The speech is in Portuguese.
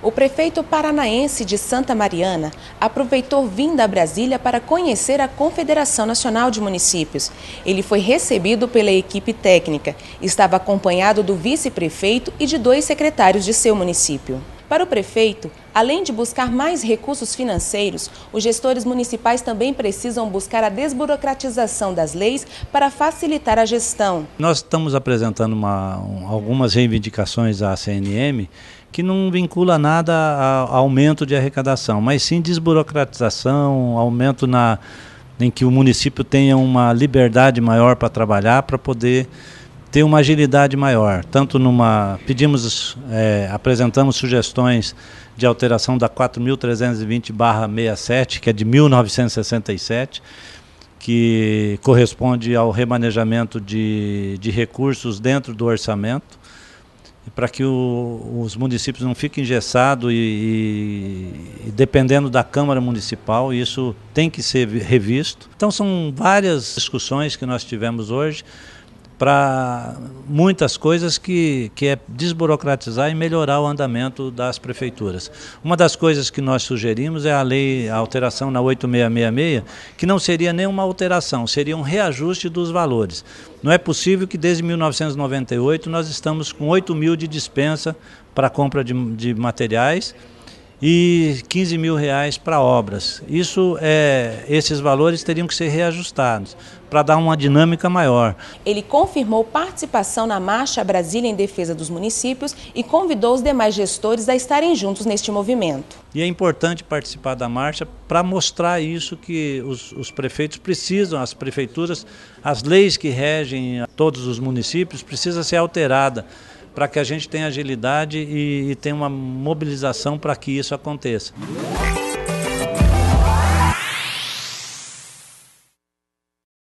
O prefeito paranaense de Santa Mariana aproveitou vinda a Brasília para conhecer a Confederação Nacional de Municípios. Ele foi recebido pela equipe técnica, estava acompanhado do vice-prefeito e de dois secretários de seu município. Para o prefeito, além de buscar mais recursos financeiros, os gestores municipais também precisam buscar a desburocratização das leis para facilitar a gestão. Nós estamos apresentando uma, algumas reivindicações à CNM que não vincula nada a aumento de arrecadação, mas sim desburocratização, aumento na em que o município tenha uma liberdade maior para trabalhar, para poder ter uma agilidade maior, tanto numa pedimos é, apresentamos sugestões de alteração da 4.320/67 que é de 1967 que corresponde ao remanejamento de, de recursos dentro do orçamento para que o, os municípios não fiquem engessados e, e, e, dependendo da Câmara Municipal, isso tem que ser revisto. Então são várias discussões que nós tivemos hoje para muitas coisas que, que é desburocratizar e melhorar o andamento das prefeituras. Uma das coisas que nós sugerimos é a lei, a alteração na 8666, que não seria nenhuma alteração, seria um reajuste dos valores. Não é possível que desde 1998 nós estamos com 8 mil de dispensa para compra de, de materiais e 15 mil reais para obras. Isso é, esses valores teriam que ser reajustados para dar uma dinâmica maior. Ele confirmou participação na marcha Brasília em defesa dos municípios e convidou os demais gestores a estarem juntos neste movimento. E é importante participar da marcha para mostrar isso que os, os prefeitos precisam, as prefeituras, as leis que regem todos os municípios precisa ser alterada para que a gente tenha agilidade e, e tenha uma mobilização para que isso aconteça.